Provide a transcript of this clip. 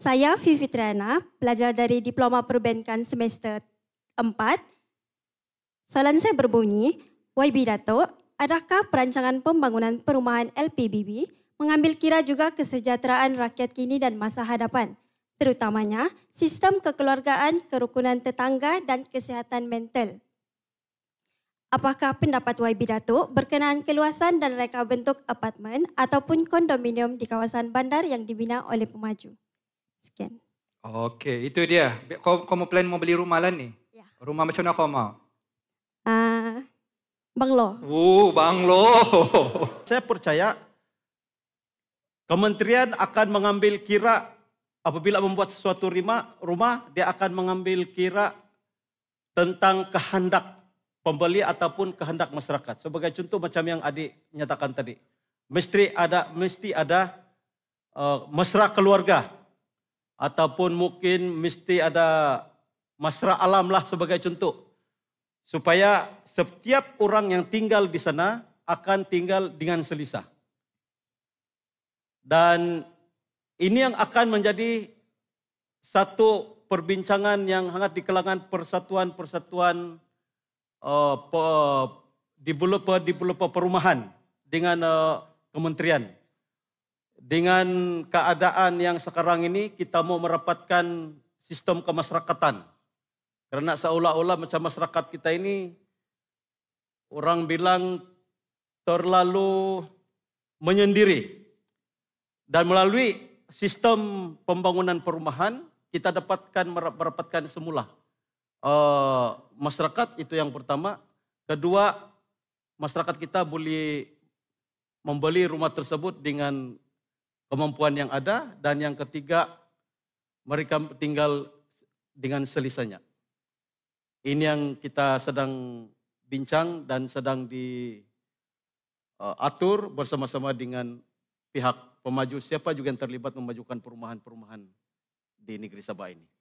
Saya Vivitriana, pelajar dari Diploma Perbankan semester 4. Soalan saya berbunyi, YB Datuk, adakah perancangan pembangunan perumahan LPBB mengambil kira juga kesejahteraan rakyat kini dan masa hadapan, terutamanya sistem kekeluargaan, kerukunan tetangga dan kesihatan mental? Apakah pendapat YB Datuk berkenaan keluasan dan reka bentuk apartmen ataupun kondominium di kawasan bandar yang dibina oleh pemaju? Sekian. Oke, itu dia. Kau, kau mau plan mau beli rumah lah nih? Ya. Rumah macam mana kau mau? Uh, banglo. Uh, banglo. Saya percaya kementerian akan mengambil kira apabila membuat sesuatu rumah, rumah dia akan mengambil kira tentang kehendak pembeli ataupun kehendak masyarakat. Sebagai contoh macam yang adik nyatakan tadi. Mesti ada mesti ada uh, mesra keluarga ataupun mungkin mesti ada masra alam lah sebagai contoh. Supaya setiap orang yang tinggal di sana akan tinggal dengan selisa. Dan ini yang akan menjadi satu perbincangan yang hangat di kalangan persatuan-persatuan uh, developer-developer perumahan dengan uh, kementerian dengan keadaan yang sekarang ini kita mau merapatkan sistem kemasyarakatan. Karena seolah-olah macam masyarakat kita ini orang bilang terlalu menyendiri. Dan melalui sistem pembangunan perumahan kita dapatkan merapatkan semula. Uh, masyarakat itu yang pertama. Kedua, masyarakat kita boleh membeli rumah tersebut dengan kemampuan yang ada, dan yang ketiga mereka tinggal dengan selisanya. Ini yang kita sedang bincang dan sedang diatur eh, bersama-sama dengan pihak pemaju siapa juga yang terlibat memajukan perumahan-perumahan di negeri Sabah ini.